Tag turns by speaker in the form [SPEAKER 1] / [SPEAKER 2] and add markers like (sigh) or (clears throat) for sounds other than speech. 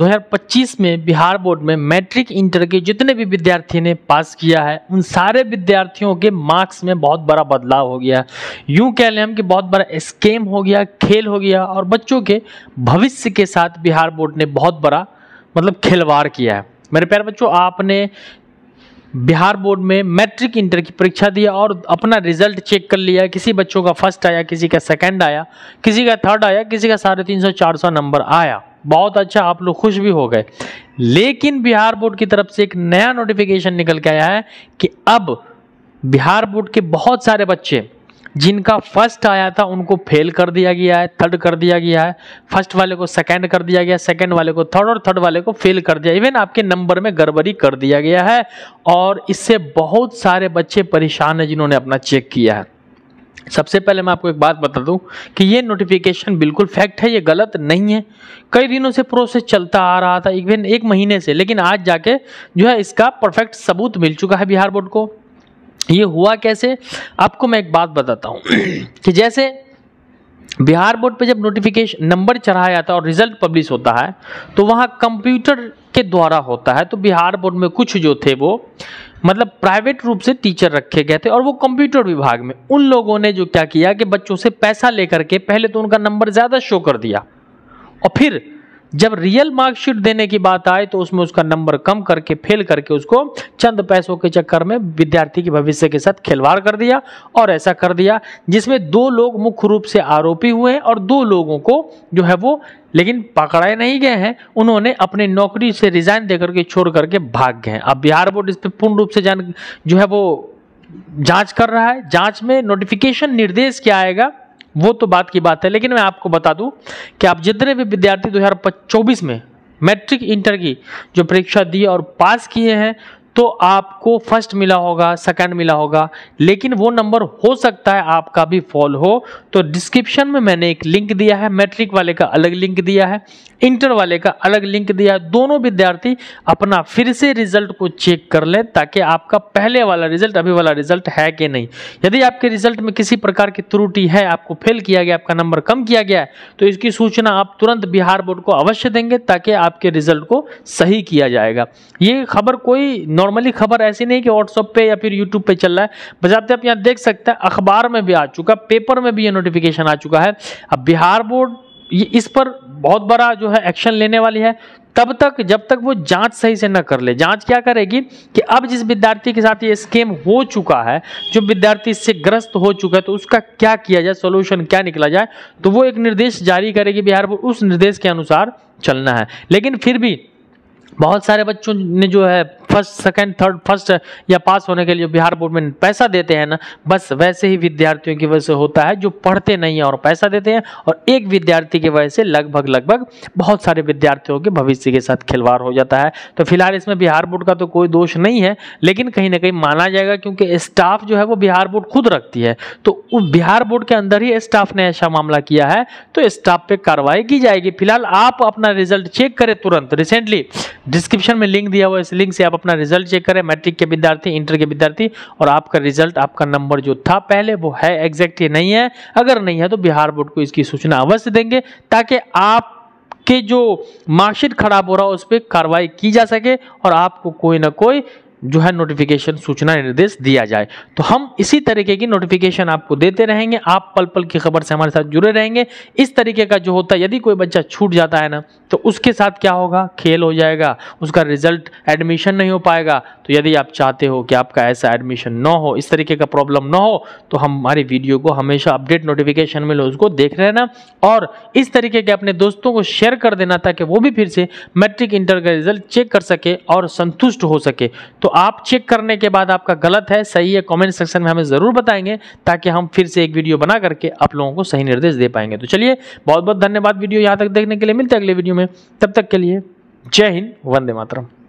[SPEAKER 1] 2025 में बिहार बोर्ड में matric inter के जितने भी विद्यार्थी ने पास किया है उन सारे विद्यार्थियों के मार्क्स में बहुत बड़ा बदलाव हो गया यूं कह लें हम कि बहुत बड़ा स्केम हो गया खेल हो गया और बच्चों के भविष्य के साथ बिहार बोर्ड ने बहुत बड़ा मतलब खिलवाड़ किया है मेरे प्यारे बच्चों आपने बिहार बोर्ड में मैट्रिक इंटर की परीक्षा दिया और अपना रिजल्ट चेक कर लिया किसी बच्चों का फर्स्ट आया किसी का सेकंड आया किसी का थर्ड आया किसी का साढ़े तीन सौ चार सौ नंबर आया बहुत अच्छा आप लोग खुश भी हो गए लेकिन बिहार बोर्ड की तरफ से एक नया नोटिफिकेशन निकल के आया है कि अब बिहार बोर्ड के बहुत सारे बच्चे जिनका फर्स्ट आया था उनको फेल कर दिया गया है थर्ड कर दिया गया है फर्स्ट वाले को सेकंड कर दिया गया सेकंड वाले को थर्ड और थर्ड वाले को फेल कर दिया इवन आपके नंबर में गड़बड़ी कर दिया गया है और इससे बहुत सारे बच्चे परेशान हैं जिन्होंने अपना चेक किया है सबसे पहले मैं आपको एक बात बता दूं कि ये नोटिफिकेशन बिल्कुल फैक्ट है ये गलत नहीं है कई दिनों से प्रोसेस चलता आ रहा था इवन एक महीने से लेकिन आज जाके जो है इसका परफेक्ट सबूत मिल चुका है बिहार बोर्ड को ये हुआ कैसे आपको मैं एक बात बताता हूँ (clears throat) कि जैसे बिहार बोर्ड पे जब नोटिफिकेशन नंबर चढ़ाया जाता है और रिजल्ट पब्लिश होता है तो वहाँ कंप्यूटर के द्वारा होता है तो बिहार बोर्ड में कुछ जो थे वो मतलब प्राइवेट रूप से टीचर रखे गए थे और वो कंप्यूटर विभाग में उन लोगों ने जो क्या किया कि बच्चों से पैसा लेकर के पहले तो उनका नंबर ज़्यादा शो कर दिया और फिर जब रियल मार्कशीट देने की बात आए तो उसमें उसका नंबर कम करके फेल करके उसको चंद पैसों के चक्कर में विद्यार्थी के भविष्य के साथ खिलवाड़ कर दिया और ऐसा कर दिया जिसमें दो लोग मुख्य रूप से आरोपी हुए हैं और दो लोगों को जो है वो लेकिन पकड़ाए नहीं गए हैं उन्होंने अपने नौकरी से रिजाइन देकर के छोड़ करके भाग गए अब बिहार बोर्ड इस पर पूर्ण रूप से जान जो है वो जांच कर रहा है जांच में नोटिफिकेशन निर्देश क्या आएगा वो तो बात की बात है लेकिन मैं आपको बता दूं कि आप जितने भी विद्यार्थी दो में मैट्रिक इंटर की जो परीक्षा दी और पास किए हैं तो आपको फर्स्ट मिला होगा सेकंड मिला होगा लेकिन वो नंबर हो सकता है आपका भी फॉल हो तो डिस्क्रिप्शन में मैंने एक लिंक दिया है मैट्रिक वाले का अलग लिंक दिया है इंटर वाले का अलग लिंक दिया है दोनों विद्यार्थी अपना फिर से रिजल्ट को चेक कर लें ताकि आपका पहले वाला रिजल्ट अभी वाला रिजल्ट है कि नहीं यदि आपके रिजल्ट में किसी प्रकार की त्रुटि है आपको फेल किया गया आपका नंबर कम किया गया है तो इसकी सूचना आप तुरंत बिहार बोर्ड को अवश्य देंगे ताकि आपके रिजल्ट को सही किया जाएगा ये खबर कोई नॉर्मली खबर ऐसी नहीं कि व्हाट्सअप पे या फिर यूट्यूब पे चल रहा है बजाते आप यहाँ देख सकते हैं अखबार में भी आ चुका पेपर में भी ये नोटिफिकेशन आ चुका है अब बिहार बोर्ड ये इस पर बहुत बड़ा जो है एक्शन लेने वाली है तब तक जब तक वो जांच सही से न कर ले जांच क्या करेगी कि अब जिस विद्यार्थी के साथ ये स्कैम हो चुका है जो विद्यार्थी इससे ग्रस्त हो चुका है तो उसका क्या किया जाए सोल्यूशन क्या निकला जाए तो वो एक निर्देश जारी करेगी बिहार बोर्ड उस निर्देश के अनुसार चलना है लेकिन फिर भी बहुत सारे बच्चों ने जो है फर्स्ट सेकंड थर्ड फर्स्ट या पास होने के लिए बिहार बोर्ड में पैसा देते हैं ना बस वैसे ही विद्यार्थियों की वजह से होता है जो पढ़ते नहीं हैं और पैसा देते हैं और एक विद्यार्थी की वजह से लगभग लगभग बहुत सारे विद्यार्थियों के भविष्य के साथ खिलवाड़ हो जाता है तो फिलहाल इसमें बिहार बोर्ड का तो कोई दोष नहीं है लेकिन कहीं ना कहीं माना जाएगा क्योंकि स्टाफ जो है वो बिहार बोर्ड खुद रखती है तो बिहार बोर्ड के अंदर ही स्टाफ ने ऐसा मामला किया है तो स्टाफ पर कार्रवाई की जाएगी फिलहाल आप अपना रिजल्ट चेक करें तुरंत रिसेंटली डिस्क्रिप्शन में लिंक दिया हुआ इस लिंक से आप अपना रिजल्ट चेक करें मैट्रिक के विद्यार्थी इंटर के विद्यार्थी और आपका रिजल्ट आपका नंबर जो था पहले वो है एग्जैक्ट ये नहीं है अगर नहीं है तो बिहार बोर्ड को इसकी सूचना अवश्य देंगे ताकि आप के जो मार्कशीट खराब हो रहा है उस पर कार्रवाई की जा सके और आपको कोई ना कोई जो है नोटिफिकेशन सूचना निर्देश दिया जाए तो हम इसी तरीके की नोटिफिकेशन आपको देते रहेंगे आप पल पल की खबर से हमारे साथ जुड़े रहेंगे इस तरीके का जो होता है यदि कोई बच्चा छूट जाता है ना तो उसके साथ क्या होगा खेल हो जाएगा उसका रिजल्ट एडमिशन नहीं हो पाएगा तो यदि आप चाहते हो कि आपका ऐसा एडमिशन ना हो इस तरीके का प्रॉब्लम ना हो तो हम हमारी वीडियो को हमेशा अपडेट नोटिफिकेशन लो उसको देख रहना और इस तरीके के अपने दोस्तों को शेयर कर देना ताकि वो भी फिर से मैट्रिक इंटर का रिजल्ट चेक कर सके और संतुष्ट हो सके तो आप चेक करने के बाद आपका गलत है सही है कॉमेंट सेक्शन में हमें ज़रूर बताएंगे ताकि हम फिर से एक वीडियो बना करके आप लोगों को सही निर्देश दे पाएंगे तो चलिए बहुत बहुत धन्यवाद वीडियो यहाँ तक देखने के लिए मिलते अगले वीडियो में तब तक के लिए जय हिंद वंदे मातरम